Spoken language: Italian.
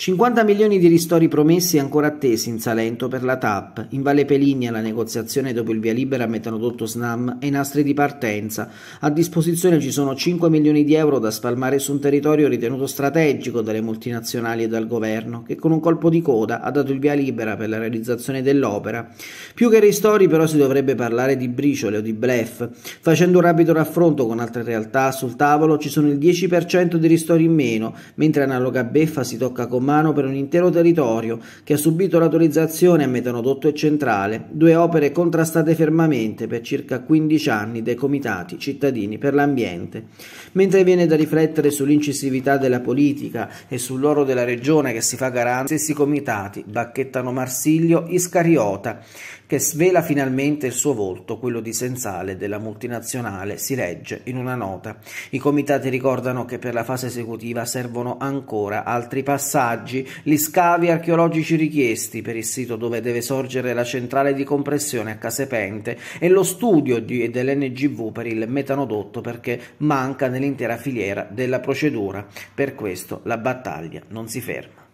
50 milioni di ristori promessi e ancora attesi in Salento per la TAP, in Valle Peligna la negoziazione dopo il via libera a metanodotto SNAM e i nastri di partenza. A disposizione ci sono 5 milioni di euro da spalmare su un territorio ritenuto strategico dalle multinazionali e dal governo, che con un colpo di coda ha dato il via libera per la realizzazione dell'opera. Più che ristori però si dovrebbe parlare di briciole o di blef. Facendo un rapido raffronto con altre realtà, sul tavolo ci sono il 10% di ristori in meno, mentre analoga beffa si tocca con mano per un intero territorio che ha subito l'autorizzazione a metanodotto e centrale, due opere contrastate fermamente per circa 15 anni dai comitati cittadini per l'ambiente. Mentre viene da riflettere sull'incisività della politica e sull'oro della regione che si fa garante, stessi comitati bacchettano Marsiglio Iscariota, che svela finalmente il suo volto, quello di sensale della multinazionale, si legge in una nota. I comitati ricordano che per la fase esecutiva servono ancora altri passaggi sondaggi, gli scavi archeologici richiesti per il sito dove deve sorgere la centrale di compressione a Casepente e lo studio di, dell'NGV per il metanodotto perché manca nell'intera filiera della procedura. Per questo la battaglia non si ferma.